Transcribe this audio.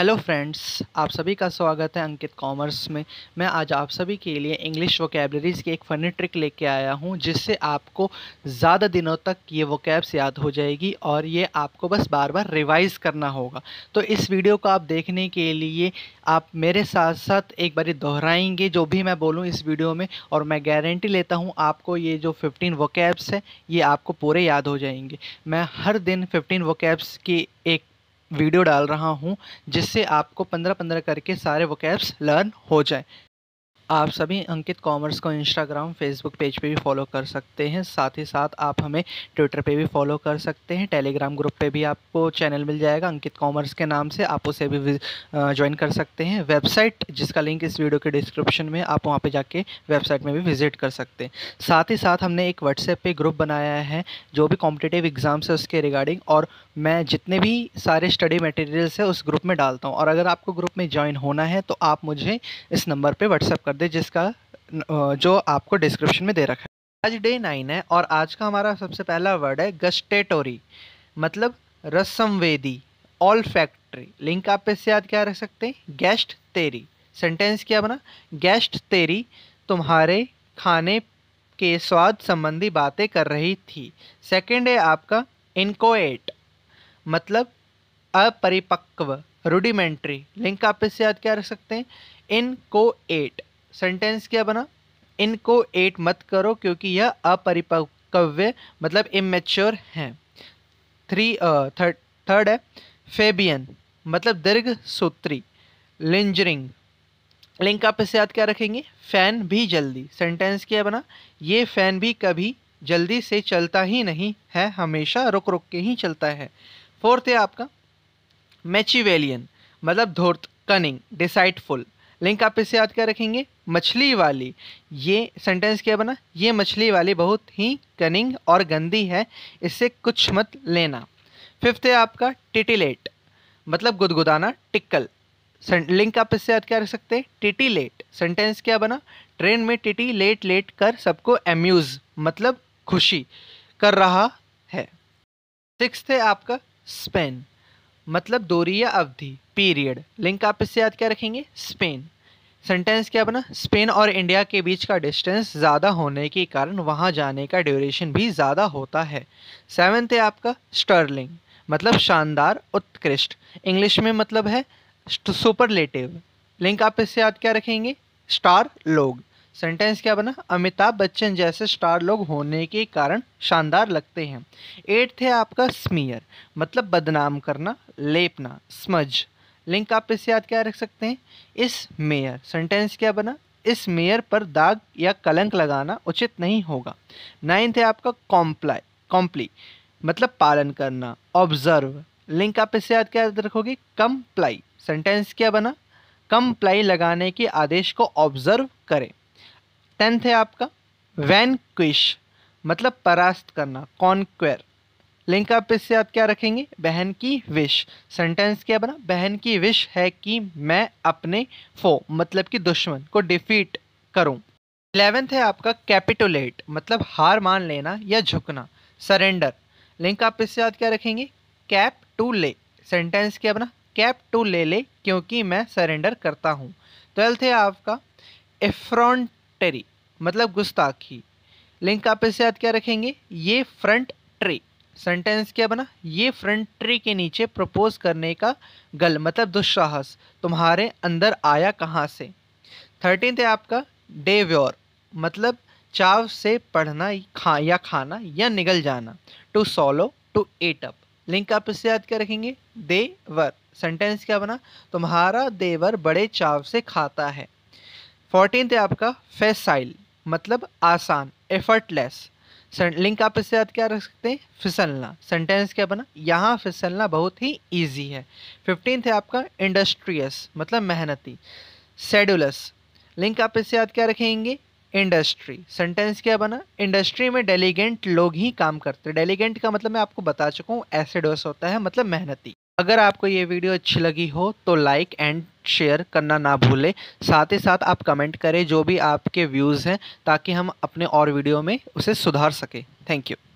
hello friends आप सभी का स्वागत है अंकित कॉमर्स में मैं आज आप सभी के लिए इंग्लिश वोकेबलरीज़ की एक फ़नी ट्रिक लेके आया हूँ जिससे आपको ज़्यादा दिनों तक ये वोकेब्स याद हो जाएगी और ये आपको बस बार बार रिवाइज़ करना होगा तो इस वीडियो को आप देखने के लिए आप मेरे साथ साथ एक बार दोहराएंगे जो भी मैं बोलूँ इस वीडियो में और मैं गारंटी लेता हूँ आपको ये जो फिफ्टीन वोकेब्स हैं ये आपको पूरे याद हो जाएंगे मैं हर दिन फिफ्टीन वोकेब्स की एक वीडियो डाल रहा हूँ जिससे आपको पंद्रह पंद्रह करके सारे वोकैब्स लर्न हो जाए आप सभी अंकित कॉमर्स को इंस्टाग्राम फेसबुक पेज पे भी फॉलो कर सकते हैं साथ ही साथ आप हमें ट्विटर पे भी फॉलो कर सकते हैं टेलीग्राम ग्रुप पे भी आपको चैनल मिल जाएगा अंकित कॉमर्स के नाम से आप उसे भी ज्वाइन कर सकते हैं वेबसाइट जिसका लिंक इस वीडियो के डिस्क्रिप्शन में आप वहाँ पर जाके वेबसाइट में भी विजिट कर सकते हैं साथ ही साथ हमने एक व्हाट्सएप पर ग्रुप बनाया है जो भी कॉम्पिटेटिव एग्ज़ाम्स है उसके रिगार्डिंग और मैं जितने भी सारे स्टडी मटेरियल्स है उस ग्रुप में डालता हूँ और अगर आपको ग्रुप में ज्वाइन होना है तो आप मुझे इस नंबर पे व्हाट्सअप कर दें जिसका जो आपको डिस्क्रिप्शन में दे रखा है आज डे नाइन है और आज का हमारा सबसे पहला वर्ड है गस्टेटोरी मतलब रसमवेदी ऑल फैक्ट्री लिंक आप इससे याद क्या रख सकते हैं गेस्ट तेरी सेंटेंस क्या बना गेस्ट तेरी तुम्हारे खाने के स्वाद संबंधी बातें कर रही थी सेकंड है आपका इनकोएट मतलब अपरिपक्व रूडिमेंट्री लिंक आप इससे याद क्या रख सकते हैं इनको एट सेंटेंस क्या बना इनको एट मत करो क्योंकि यह अपरिपक्व मतलब इमेच्योर हैं थ्री थर्ड थर्ड है फेबियन मतलब दीर्घ सूत्री लिंजरिंग लिंक आप इससे याद क्या रखेंगे फ़ैन भी जल्दी सेंटेंस क्या बना ये फ़ैन भी कभी जल्दी से चलता ही नहीं है हमेशा रुक रुक के ही चलता है फोर्थ है आपका मैचिवेलियन मतलब धोर्त कनिंग डिसाइटफुल लिंक आप इसे याद क्या रखेंगे मछली वाली ये सेंटेंस क्या बना ये मछली वाली बहुत ही कनिंग और गंदी है इससे कुछ मत लेना फिफ्थ है आपका टिटिलेट मतलब गुदगुदाना टिक्कल लिंक आप इससे याद क्या रख सकते हैं टिटी लेट सेंटेंस क्या बना ट्रेन में टिटी लेट लेट कर सबको एम्यूज मतलब खुशी कर रहा है सिक्स है आपका स्पेन मतलब दूरी या अवधि पीरियड लिंक आप इससे याद क्या रखेंगे स्पेन सेंटेंस क्या बना स्पेन और इंडिया के बीच का डिस्टेंस ज़्यादा होने के कारण वहाँ जाने का ड्यूरेशन भी ज़्यादा होता है सेवन्थ है आपका स्टर्लिंग मतलब शानदार उत्कृष्ट इंग्लिश में मतलब है सुपरलेटिव लिंक आप इससे याद क्या रखेंगे स्टार लोग सेंटेंस क्या बना अमिताभ बच्चन जैसे स्टार लोग होने के कारण शानदार लगते हैं एट है आपका स्मियर मतलब बदनाम करना लेपना स्मज लिंक आप इससे याद क्या रख सकते हैं इस मेयर सेंटेंस क्या बना इस मेयर पर दाग या कलंक लगाना उचित नहीं होगा नाइन्थ है आपका कॉम्प्लाई कॉम्प्ली मतलब पालन करना ऑब्जर्व लिंक आप इससे याद क्या रखोगे कम्प्लाई सेंटेंस क्या बना कम्प्लाई लगाने के आदेश को ऑब्जर्व करें टेंथ है आपका वैन क्विश मतलब परास्त करना कॉन्क्वेर लिंक आप इससे आप क्या रखेंगे बहन की विश सेंटेंस क्या बना बहन की विश है कि मैं अपने फो मतलब कि दुश्मन को डिफीट करूं इलेवेंथ है आपका कैपिटुलेट मतलब हार मान लेना या झुकना सरेंडर लिंक आप इससे याद क्या रखेंगे कैप टू ले सेंटेंस क्या बना कैप टू ले ले क्योंकि मैं सरेंडर करता हूँ ट्वेल्थ है आपका एफ्रॉन्ट टेरी मतलब गुस्ताखी लिंक आप इसे याद क्या रखेंगे ये फ्रंट ट्री सेंटेंस क्या बना ये फ्रंट ट्री के नीचे प्रपोज करने का गल मतलब दुस्साहस तुम्हारे अंदर आया कहाँ से थर्टीन है आपका डे व्योर मतलब चाव से पढ़ना खा या खाना या निगल जाना to swallow to eat up link आप इससे याद क्या रखेंगे देवर सेंटेंस क्या बना तुम्हारा देवर बड़े चाव से खाता है फोर्टीन है आपका फेसाइल मतलब आसान एफर्टलेस लिंक आप इससे याद क्या रख सकते हैं फिसलना सेंटेंस क्या बना यहाँ फिसलना बहुत ही ईजी है फिफ्टीन है आपका इंडस्ट्रियस मतलब मेहनती सेडुलस लिंक आप इससे याद क्या रखेंगे इंडस्ट्री सेंटेंस क्या बना इंडस्ट्री में डेलीगेंट लोग ही काम करते हैं डेलीगेंट का मतलब मैं आपको बता चुका हूँ एसिडोस होता है मतलब मेहनती अगर आपको ये वीडियो अच्छी लगी हो तो लाइक एंड शेयर करना ना भूलें साथ ही साथ आप कमेंट करें जो भी आपके व्यूज़ हैं ताकि हम अपने और वीडियो में उसे सुधार सकें थैंक यू